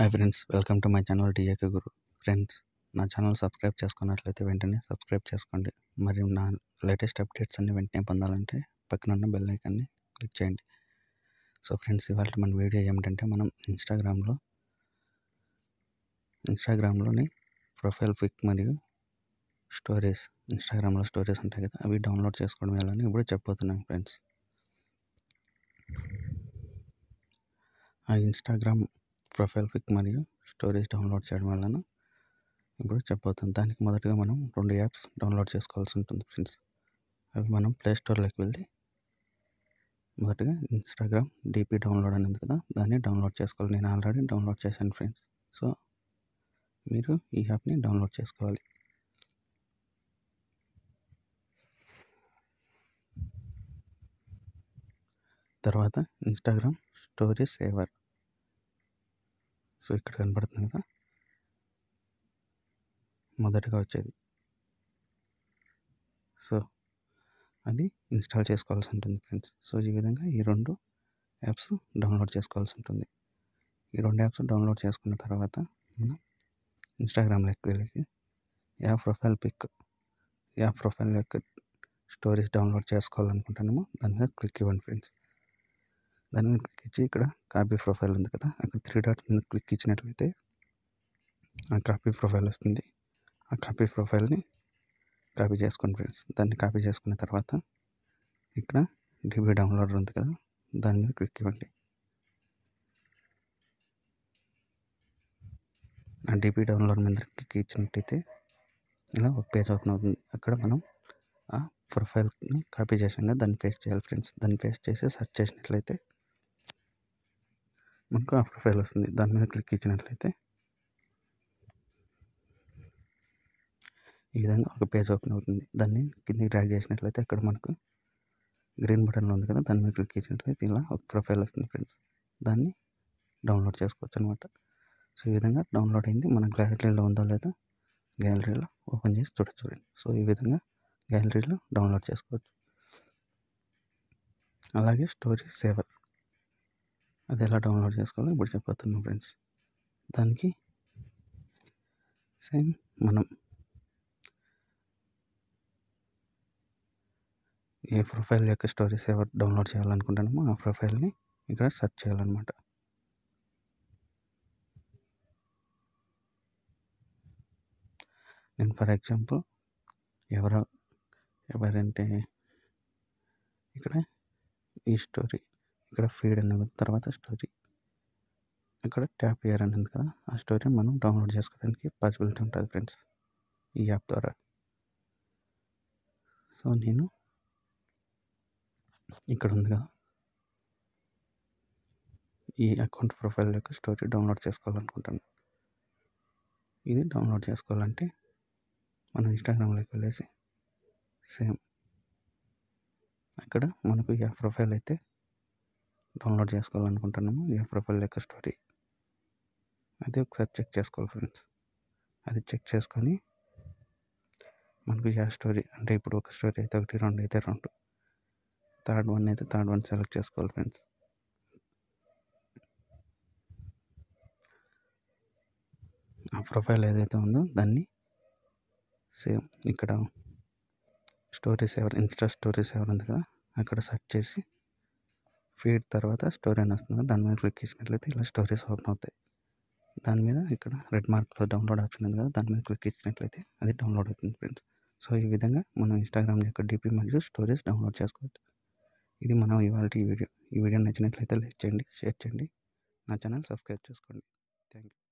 hi friends welcome to my channel టీఏక గురు friends నా ఛానల్ సబ్స్క్రైబ్ చేసుకున్నట్లయితే వెంటనే సబ్స్క్రైబ్ చేసుకోండి మరియు నా లేటెస్ట్ అప్డేట్స్ అన్ని వెంటనే పొందాలంటే పక్కన ఉన్న బెల్ ఐకాన్ని క్లిక్ చేయండి సో ఫ్రెండ్స్ ఇవాళ మన వీడియో ఏమిటంటే మనం ఇన్స్టాగ్రామ్లో ఇన్స్టాగ్రామ్లోని ప్రొఫైల్ పిక్ మరియు స్టోరీస్ ఇన్స్టాగ్రామ్లో స్టోరీస్ ఉంటాయి కదా అవి డౌన్లోడ్ చేసుకోవడం ఎలా అని ఇప్పుడు చెప్పబోతున్నాను ఫ్రెండ్స్ ఆ ఇన్స్టాగ్రామ్ ప్రొఫైల్ పిక్ మరియు స్టోరీస్ డౌన్లోడ్ చేయడం వలన ఇప్పుడు చెప్పబోతుంది దానికి మొదటగా మనం రెండు యాప్స్ డౌన్లోడ్ చేసుకోవాల్సి ఉంటుంది ఫ్రెండ్స్ అవి మనం ప్లేస్టోర్లోకి వెళ్ళి మొదటగా ఇన్స్టాగ్రామ్ డీపీ డౌన్లోడ్ అనేది కదా దాన్ని డౌన్లోడ్ చేసుకోవాలి నేను ఆల్రెడీ డౌన్లోడ్ చేశాను ఫ్రెండ్స్ సో మీరు ఈ యాప్ని డౌన్లోడ్ చేసుకోవాలి తర్వాత ఇన్స్టాగ్రామ్ స్టోరీ సేవర్ సో ఇక్కడ కనబడుతుంది కదా మొదటగా వచ్చేది సో అది ఇన్స్టాల్ చేసుకోవాల్సి ఉంటుంది ఫ్రెండ్స్ సో ఈ విధంగా ఈ రెండు యాప్స్ డౌన్లోడ్ చేసుకోవాల్సి ఉంటుంది ఈ రెండు యాప్స్ డౌన్లోడ్ చేసుకున్న తర్వాత మనం లెక్క వెళ్ళి app profile pic app profile యొక్క స్టోరీస్ డౌన్లోడ్ చేసుకోవాలనుకుంటున్నామో దాని మీద క్లిక్ ఇవ్వండి ఫ్రెండ్స్ దాని మీద క్లిక్ ఇచ్చి ఇక్కడ కాపీ ప్రొఫైల్ ఉంది కదా అక్కడ త్రీ డాట్ మీద క్లిక్ ఇచ్చినట్లయితే ఆ కాపీ ప్రొఫైల్ వస్తుంది ఆ కాపీ ప్రొఫైల్ని కాపీ చేసుకోండి ఫ్రెండ్స్ దాన్ని కాపీ చేసుకున్న తర్వాత ఇక్కడ డిబీ డౌన్లోడర్ ఉంది కదా దాని మీద క్లిక్ ఇవ్వండి ఆ డిబీ డౌన్లోడ్ మీద క్లిక్ ఇచ్చినట్టయితే ఇలా ఒక పేజ్ ఓపెన్ అవుతుంది అక్కడ మనం ఆ ప్రొఫైల్ని కాపీ చేసాం కదా దాన్ని పేస్ట్ చేయాలి ఫ్రెండ్స్ దాన్ని పేస్ట్ చేసి సెర్చ్ చేసినట్లయితే మనకు ఆ ప్రొఫైల్ వస్తుంది దాని మీద క్లిక్ ఇచ్చినట్లయితే ఈ విధంగా ఒక పేజ్ ఓపెన్ అవుతుంది దాన్ని కిందకి డ్రాగ్ చేసినట్లయితే అక్కడ మనకు గ్రీన్ బటన్లో ఉంది కదా దాని మీద క్లిక్ ఇచ్చినట్లయితే ఇలా ఒక ప్రొఫైల్ వస్తుంది ఫ్రెండ్స్ దాన్ని డౌన్లోడ్ చేసుకోవచ్చు అనమాట సో ఈ విధంగా డౌన్లోడ్ అయింది మన గ్యాలరీలో ఉందో లేదో గ్యాలరీలో ఓపెన్ చేసి చూడొచ్చు ఫ్రెండ్స్ సో ఈ విధంగా గ్యాలరీలో డౌన్లోడ్ చేసుకోవచ్చు అలాగే స్టోరీ సేవర్ అది ఎలా డౌన్లోడ్ చేసుకోవాలో ఇప్పుడు చెప్పేస్తున్నాం ఫ్రెండ్స్ దానికి సేమ్ మనం ఏ ప్రొఫైల్ యొక్క స్టోరీస్ ఎవరు డౌన్లోడ్ చేయాలనుకుంటున్నామో ఆ ప్రొఫైల్ని ఇక్కడ సెర్చ్ చేయాలన్నమాట నేను ఫర్ ఎగ్జాంపుల్ ఎవరో ఎవరంటే ఇక్కడ ఈ స్టోరీ ఇక్కడ ఫీడ్ అనేది తర్వాత స్టోరీ ఇక్కడ ట్యాప్ ఇయర్ అనేది కదా ఆ స్టోరీ మనం డౌన్లోడ్ చేసుకోవడానికి పాసిబిలిటీ ఉంటుంది ఫ్రెండ్స్ ఈ యాప్ ద్వారా సో నేను ఇక్కడ ఉంది కదా ఈ అకౌంట్ ప్రొఫైల్ యొక్క స్టోరీ డౌన్లోడ్ చేసుకోవాలనుకుంటాను ఇది డౌన్లోడ్ చేసుకోవాలంటే మనం ఇన్స్టాగ్రామ్లోకి వెళ్ళేసి సేమ్ అక్కడ మనకు యాప్ ప్రొఫైల్ అయితే డౌన్లోడ్ చేసుకోవాలనుకుంటున్నాము యూ ప్రొఫైల్ లెక్క స్టోరీ అది ఒకసారి చెక్ చేసుకోవాలి ఫ్రెండ్స్ అది చెక్ చేసుకొని మనకు యా స్టోరీ అంటే ఇప్పుడు ఒక స్టోరీ అయితే ఒకటి రెండు అయితే రెండు థర్డ్ వన్ అయితే థర్డ్ వన్ సెలెక్ట్ చేసుకోవాలి ఫ్రెండ్స్ ఆ ప్రొఫైల్ ఏదైతే ఉందో దాన్ని సేమ్ ఇక్కడ స్టోరీస్ ఎవరు ఇన్స్టా స్టోరీస్ ఎవరు ఉంది కదా అక్కడ సెర్చ్ చేసి ఫీడ్ తర్వాత స్టోరీ అని వస్తుంది దాని మీద క్లిక్ చేసినట్లయితే ఇలా స్టోరీస్ ఓపెన్ అవుతాయి దాని మీద ఇక్కడ రెడ్ మార్క్లో డౌన్లోడ్ ఆప్షన్ ఉంది కదా దాని మీద క్లిక్ ఇచ్చినట్లయితే అది డౌన్లోడ్ అవుతుంది ఫ్రెండ్స్ సో ఈ విధంగా మనం ఇన్స్టాగ్రామ్ యొక్క డిపి మరియు స్టోరీస్ డౌన్లోడ్ చేసుకోవచ్చు ఇది మనం ఇవాళ ఈ వీడియో ఈ వీడియో నచ్చినట్లయితే లైక్ చేయండి షేర్ చేయండి నా ఛానల్ సబ్స్క్రైబ్ చేసుకోండి థ్యాంక్ యూ